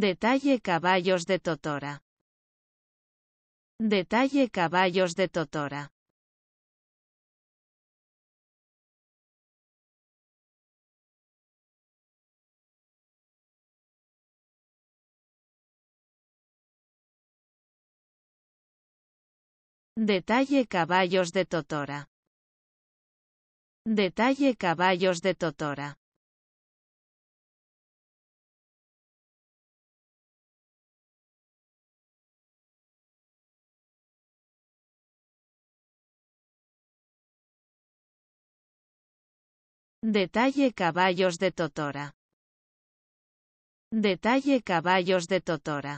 Detalle Caballos de Totora. Detalle Caballos de Totora. Detalle Caballos de Totora. Detalle Caballos de Totora. Detalle Caballos de Totora. Detalle Caballos de Totora.